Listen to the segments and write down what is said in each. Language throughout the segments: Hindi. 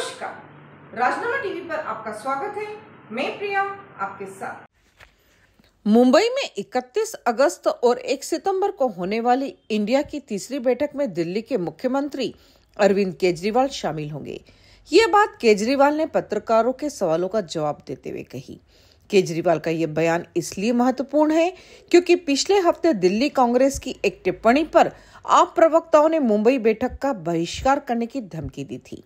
नमस्कार राजनामा टीवी पर आपका स्वागत है मैं प्रिया आपके साथ मुंबई में 31 अगस्त और 1 सितंबर को होने वाली इंडिया की तीसरी बैठक में दिल्ली के मुख्यमंत्री अरविंद केजरीवाल शामिल होंगे ये बात केजरीवाल ने पत्रकारों के सवालों का जवाब देते हुए कही केजरीवाल का ये बयान इसलिए महत्वपूर्ण है क्योंकि पिछले हफ्ते दिल्ली कांग्रेस की एक टिप्पणी पर आप प्रवक्ताओं ने मुंबई बैठक का बहिष्कार करने की धमकी दी थी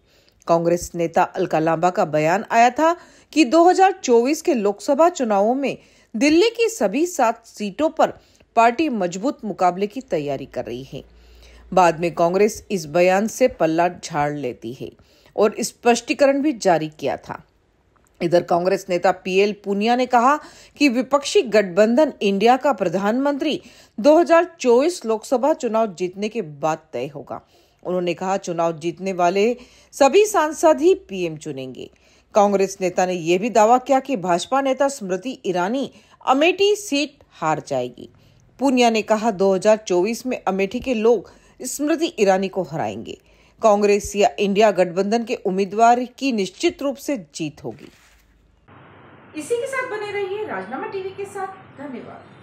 कांग्रेस नेता अलका लांबा का बयान आया था कि 2024 के लोकसभा चुनावों में दिल्ली की सभी सात सीटों पर पार्टी मजबूत मुकाबले की तैयारी कर रही है बाद में कांग्रेस इस बयान से पल्ला झाड़ लेती है और स्पष्टीकरण भी जारी किया था इधर कांग्रेस नेता पीएल पुनिया ने कहा कि विपक्षी गठबंधन इंडिया का प्रधानमंत्री 2024 लोकसभा चुनाव जीतने के बाद तय होगा उन्होंने कहा चुनाव जीतने वाले सभी सांसद ही पीएम चुनेंगे कांग्रेस नेता ने यह भी दावा किया कि भाजपा नेता स्मृति ईरानी अमेठी सीट हार जाएगी पूनिया ने कहा 2024 में अमेठी के लोग स्मृति ईरानी को हराएंगे कांग्रेस या इंडिया गठबंधन के उम्मीदवार की निश्चित रूप से जीत होगी इसी के साथ बने रहिए राजनामा टीवी के साथ धन्यवाद